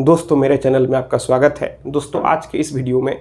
दोस्तों मेरे चैनल में आपका स्वागत है दोस्तों आज के इस वीडियो में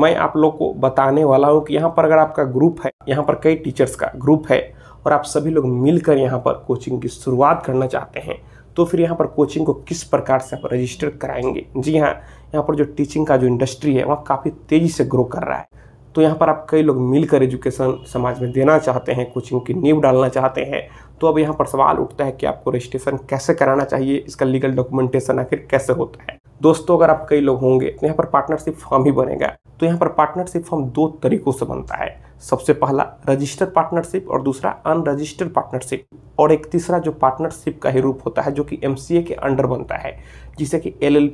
मैं आप लोग को बताने वाला हूँ कि यहाँ पर अगर आपका ग्रुप है यहाँ पर कई टीचर्स का ग्रुप है और आप सभी लोग मिलकर यहाँ पर कोचिंग की शुरुआत करना चाहते हैं तो फिर यहाँ पर कोचिंग को किस प्रकार से आप रजिस्टर कराएंगे जी हाँ यहाँ पर जो टीचिंग का जो इंडस्ट्री है वह काफ़ी तेज़ी से ग्रो कर रहा है तो यहाँ पर आप कई लोग मिलकर एजुकेशन समाज में देना चाहते हैं कोचिंग की नींव डालना चाहते हैं तो अब यहाँ पर सवाल उठता है कि आपको रजिस्ट्रेशन कैसे कराना चाहिए इसका लीगल डॉक्यूमेंटेशन आखिर कैसे होता है दोस्तों अगर आप कई लोग होंगे तो यहाँ पर पार्टनरशिप फॉर्म ही बनेगा तो यहाँ पर पार्टनरशिप फॉर्म दो तरीकों से बनता है सबसे पहला रजिस्टर्ड पार्टनरशिप और दूसरा अनरजिस्टर्ड पार्टनरशिप और एक तीसरा जो पार्टनरशिप का ही रूप होता है जो कि एम के अंडर बनता है जिसे कि एल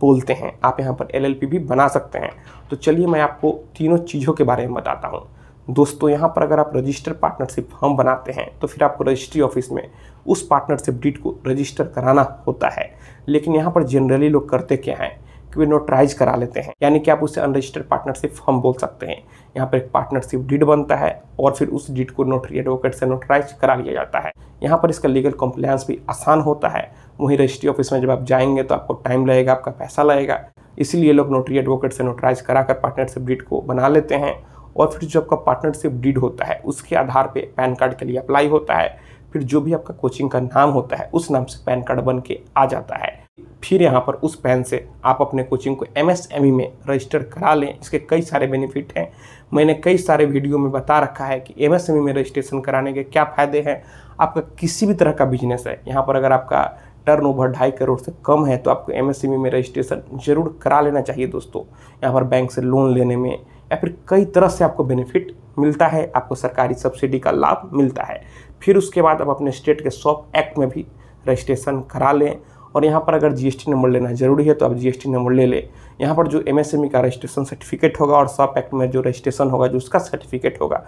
बोलते हैं आप यहाँ पर एल भी बना सकते हैं तो चलिए मैं आपको तीनों चीज़ों के बारे में बताता हूँ दोस्तों यहाँ पर अगर आप रजिस्टर पार्टनरशिप हम बनाते हैं तो फिर आपको रजिस्ट्री ऑफिस में उस पार्टनरशिप डीट को रजिस्टर कराना होता है लेकिन यहाँ पर जनरली लोग करते क्या हैं नोटराइज करा लेते हैं यानी कि आप उसे अनरजिस्टर्ड पार्टनरशिप हम बोल सकते हैं यहाँ पर एक पार्टनरशिप डीड बनता है और फिर उस डीड को नोटरी एडवोकेट से नोटराइज करा लिया जाता है यहाँ पर इसका लीगल कॉम्प्लायंस भी आसान होता है वहीं रजिस्ट्री ऑफिस में जब आप जाएंगे तो आपको टाइम लगेगा आपका पैसा लगेगा इसीलिए लोग नोटरी एडवोकेट से नोटराइज करा कर पार्टनरशिप डीड को बना लेते हैं और फिर जो आपका पार्टनरशिप डीड होता है उसके आधार पर पैन कार्ड के लिए अप्लाई होता है फिर जो भी आपका कोचिंग का नाम होता है उस नाम से पैन कार्ड बन के आ जाता है फिर यहाँ पर उस पैन से आप अपने कोचिंग को एम e में रजिस्टर करा लें इसके कई सारे बेनिफिट हैं मैंने कई सारे वीडियो में बता रखा है कि एम e में रजिस्ट्रेशन कराने के क्या फ़ायदे हैं आपका किसी भी तरह का बिजनेस है यहाँ पर अगर आपका टर्न ओवर ढाई करोड़ से कम है तो आपको एम e में रजिस्ट्रेशन जरूर करा लेना चाहिए दोस्तों यहाँ पर बैंक से लोन लेने में या फिर कई तरह से आपको बेनिफिट मिलता है आपको सरकारी सब्सिडी का लाभ मिलता है फिर उसके बाद आप अपने स्टेट के शॉप एक्ट में भी रजिस्ट्रेशन करा लें और यहाँ पर अगर जीएसटी नंबर लेना जरूरी है तो आप जीएसटी नंबर ले लें यहाँ पर जो एमएसएमई e का रजिस्ट्रेशन सर्टिफिकेट होगा और सब एक्ट में जो रजिस्ट्रेशन होगा जो उसका सर्टिफिकेट होगा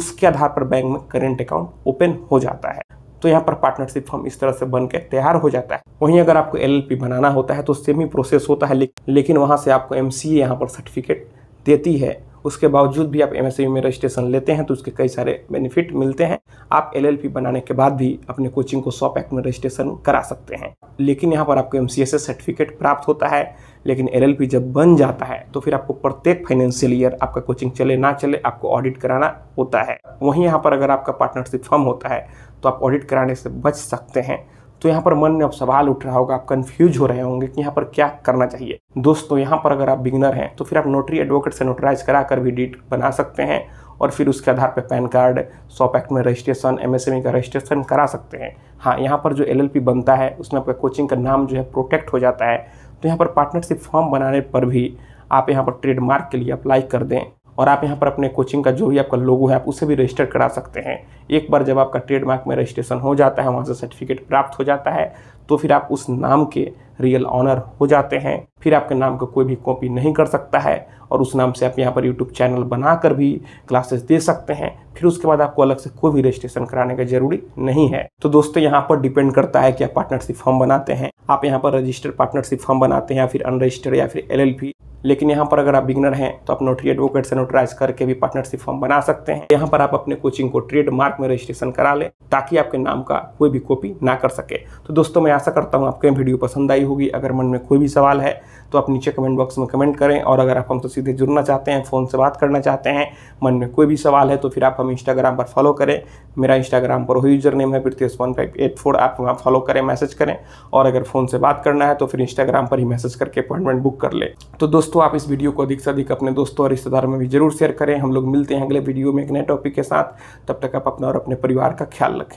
उसके आधार पर बैंक में करेंट अकाउंट ओपन हो जाता है तो यहाँ पर पार्टनरशिप फॉर्म इस तरह से बन के तैयार हो जाता है वहीं अगर आपको एल बनाना होता है तो सेम ही प्रोसेस होता है लेकिन वहाँ से आपको एम सी यहाँ पर सर्टिफिकेट देती है उसके बावजूद भी आप एम में रजिस्ट्रेशन लेते हैं तो उसके कई सारे बेनिफिट मिलते हैं आप एल बनाने के बाद भी अपने कोचिंग को सॉप एक्ट में रजिस्ट्रेशन करा सकते हैं लेकिन यहाँ पर आपको एम सर्टिफिकेट प्राप्त होता है लेकिन एल जब बन जाता है तो फिर आपको प्रत्येक फाइनेंशियल ईयर आपका कोचिंग चले ना चले आपको ऑडिट कराना होता है वहीं यहाँ पर अगर आपका पार्टनरशिप फर्म होता है तो आप ऑडिट कराने से बच सकते हैं तो यहाँ पर मन में अब सवाल उठ रहा होगा आप कंफ्यूज हो रहे होंगे कि यहाँ पर क्या करना चाहिए दोस्तों यहाँ पर अगर आप बिगनर हैं तो फिर आप नोटरी एडवोकेट से नोटराइज करा कर भी डीट बना सकते हैं और फिर उसके आधार पर पैन कार्ड शॉप एक्ट में रजिस्ट्रेशन एम e का रजिस्ट्रेशन करा सकते हैं हाँ यहाँ पर जो एल बनता है उसमें आपका कोचिंग का नाम जो है प्रोटेक्ट हो जाता है तो यहाँ पर पार्टनरशिप फॉर्म बनाने पर भी आप यहाँ पर ट्रेडमार्क के लिए अप्लाई कर दें और आप यहाँ पर अपने कोचिंग का जो भी आपका लोगो है आप उसे भी रजिस्टर करा सकते हैं एक बार जब आपका ट्रेडमार्क में रजिस्ट्रेशन हो जाता है वहाँ से सर्टिफिकेट प्राप्त हो जाता है तो फिर आप उस नाम के रियल ऑनर हो जाते हैं फिर आपके नाम को कोई भी कॉपी नहीं कर सकता है और उस नाम से आप यहाँ पर यूट्यूब चैनल बनाकर भी क्लासेस दे सकते हैं फिर उसके बाद आपको अलग से कोई भी रजिस्ट्रेशन कराने का जरूरी नहीं है तो दोस्तों यहाँ पर डिपेंड करता है कि आप पार्टनरशिप फॉर्म बनाते हैं आप यहाँ पर रजिस्टर्ड पार्टनरशिप फॉर्म बनाते हैं या फिर अनरजिस्टर्ड या फिर एल लेकिन यहाँ पर अगर आप बिगनर हैं तो आप नोटरी एडवोकेट से नोटराइज करके भी पार्टनरशिप फॉर्म बना सकते हैं यहाँ पर आप अपने कोचिंग को ट्रेड मार्क में रजिस्ट्रेशन करा लें ताकि आपके नाम का कोई भी कॉपी ना कर सके तो दोस्तों मैं आशा करता हूँ आपको वीडियो पसंद आई होगी अगर मन में कोई भी सवाल है तो आप नीचे कमेंट बॉक्स में कमेंट करें और अगर आप हमसे सीधे जुड़ना चाहते हैं फ़ोन से बात करना चाहते हैं मन में कोई भी सवाल है तो फिर आप हम इंस्टाग्राम पर फॉलो करें मेरा इंस्टाग्राम पर वही यूजर नेम है Pratyesh one five eight four आप वहाँ फॉलो करें मैसेज करें और अगर फ़ोन से बात करना है तो फिर इंस्टाग्राम पर ही मैसेज करके अपॉइंटमेंट बुक कर लें तो दोस्तों दोस्तों आप इस वीडियो को अधिक से अधिक अपने दोस्तों और रिश्तेदारों में भी जरूर शेयर करें हम लोग मिलते हैं अगले वीडियो में एक नए टॉपिक के साथ तब तक आप अपना और अपने परिवार का ख्याल रखें